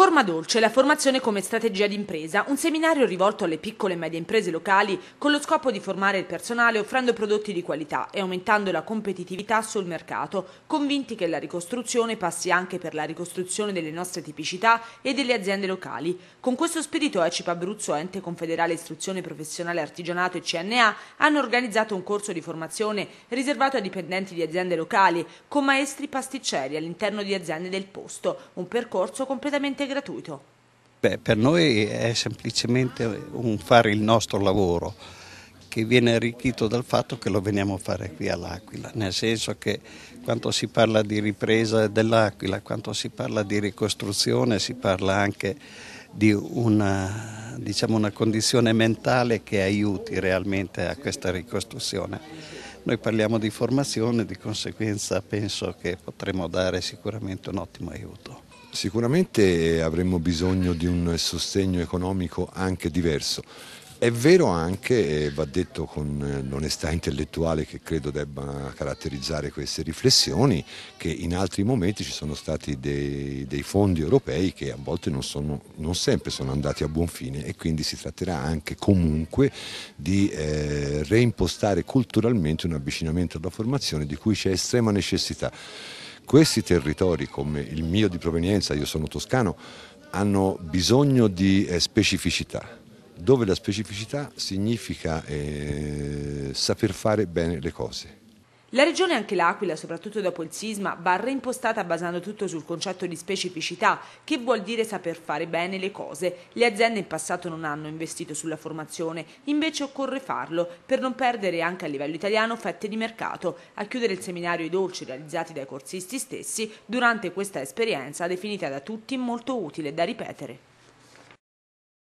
Forma Dolce, la formazione come strategia d'impresa, un seminario rivolto alle piccole e medie imprese locali con lo scopo di formare il personale offrendo prodotti di qualità e aumentando la competitività sul mercato, convinti che la ricostruzione passi anche per la ricostruzione delle nostre tipicità e delle aziende locali. Con questo spirito Ecip Abruzzo, Ente Confederale Istruzione Professionale Artigianato e CNA hanno organizzato un corso di formazione riservato a dipendenti di aziende locali con maestri pasticceri all'interno di aziende del posto, un percorso completamente gratuito? Beh, per noi è semplicemente un fare il nostro lavoro che viene arricchito dal fatto che lo veniamo a fare qui all'Aquila, nel senso che quando si parla di ripresa dell'Aquila, quando si parla di ricostruzione, si parla anche di una, diciamo, una condizione mentale che aiuti realmente a questa ricostruzione. Noi parliamo di formazione, di conseguenza penso che potremo dare sicuramente un ottimo aiuto. Sicuramente avremmo bisogno di un sostegno economico anche diverso. È vero anche, va detto con eh, l'onestà intellettuale che credo debba caratterizzare queste riflessioni, che in altri momenti ci sono stati dei, dei fondi europei che a volte non, sono, non, sempre sono andati a buon fine e quindi si tratterà anche comunque di eh, reimpostare culturalmente un avvicinamento alla formazione di cui c'è estrema necessità questi territori come il mio di provenienza, io sono toscano, hanno bisogno di eh, specificità, dove la specificità significa eh, saper fare bene le cose. La regione, anche l'Aquila, soprattutto dopo il sisma, va reimpostata basando tutto sul concetto di specificità, che vuol dire saper fare bene le cose. Le aziende in passato non hanno investito sulla formazione, invece occorre farlo per non perdere anche a livello italiano fette di mercato. A chiudere il seminario i dolci realizzati dai corsisti stessi durante questa esperienza definita da tutti molto utile da ripetere.